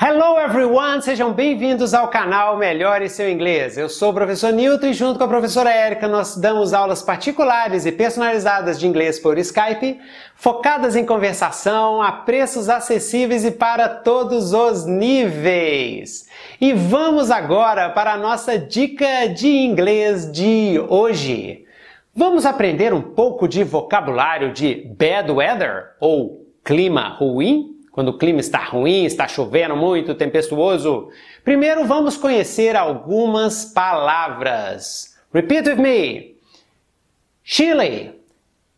Hello everyone, sejam bem-vindos ao canal Melhore Seu Inglês. Eu sou o professor Newton e junto com a professora Érica nós damos aulas particulares e personalizadas de inglês por Skype, focadas em conversação, a preços acessíveis e para todos os níveis. E vamos agora para a nossa dica de inglês de hoje. Vamos aprender um pouco de vocabulário de bad weather ou clima ruim? quando o clima está ruim, está chovendo muito, tempestuoso? Primeiro vamos conhecer algumas palavras. Repeat with me: Chile,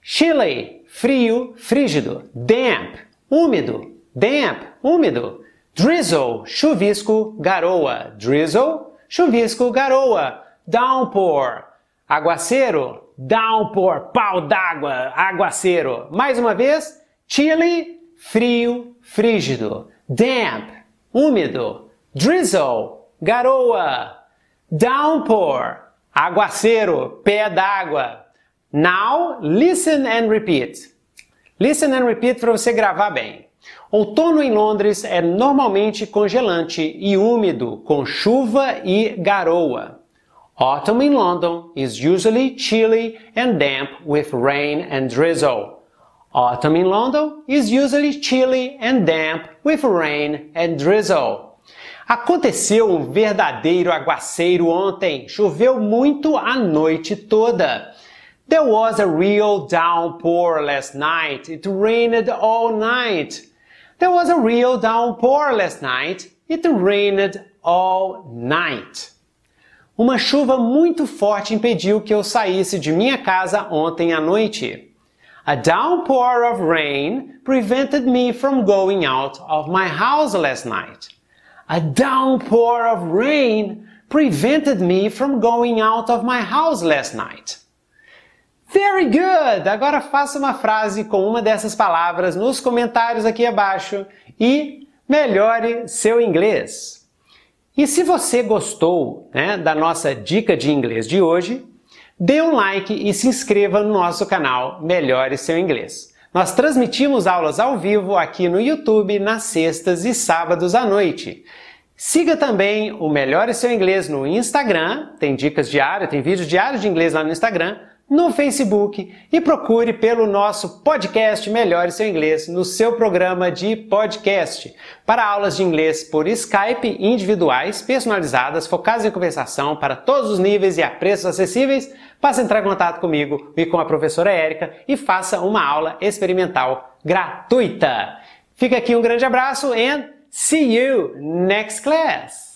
Chile, frio, frígido. Damp, úmido. Damp, úmido. Drizzle, chuvisco, garoa. Drizzle, chuvisco, garoa. Downpour, aguaceiro. Downpour, pau d'água, aguaceiro. Mais uma vez, Chile, frio, frígido, damp, úmido, drizzle, garoa, downpour, aguaceiro, pé d'água. Now, listen and repeat. Listen and repeat para você gravar bem. Outono em Londres é normalmente congelante e úmido, com chuva e garoa. Autumn in London is usually chilly and damp with rain and drizzle. Autumn in London is usually chilly and damp with rain and drizzle. Aconteceu um verdadeiro aguaceiro ontem. Choveu muito a noite toda. There was a real downpour last night. It rained all night. There was a real downpour last night. It rained all night. Uma chuva muito forte impediu que eu saísse de minha casa ontem à noite. A downpour of rain prevented me from going out of my house last night. A downpour of rain prevented me from going out of my house last night. Very good! Agora faça uma frase com uma dessas palavras nos comentários aqui abaixo e melhore seu inglês. E se você gostou né, da nossa dica de inglês de hoje, dê um like e se inscreva no nosso canal Melhore Seu Inglês. Nós transmitimos aulas ao vivo aqui no YouTube nas sextas e sábados à noite. Siga também o Melhore Seu Inglês no Instagram, tem dicas diárias, tem vídeos diários de inglês lá no Instagram no Facebook e procure pelo nosso podcast Melhore Seu Inglês no seu programa de podcast para aulas de inglês por Skype individuais, personalizadas, focadas em conversação para todos os níveis e a preços acessíveis. Passe a entrar em contato comigo e com a professora Érica e faça uma aula experimental gratuita. Fica aqui um grande abraço and see you next class!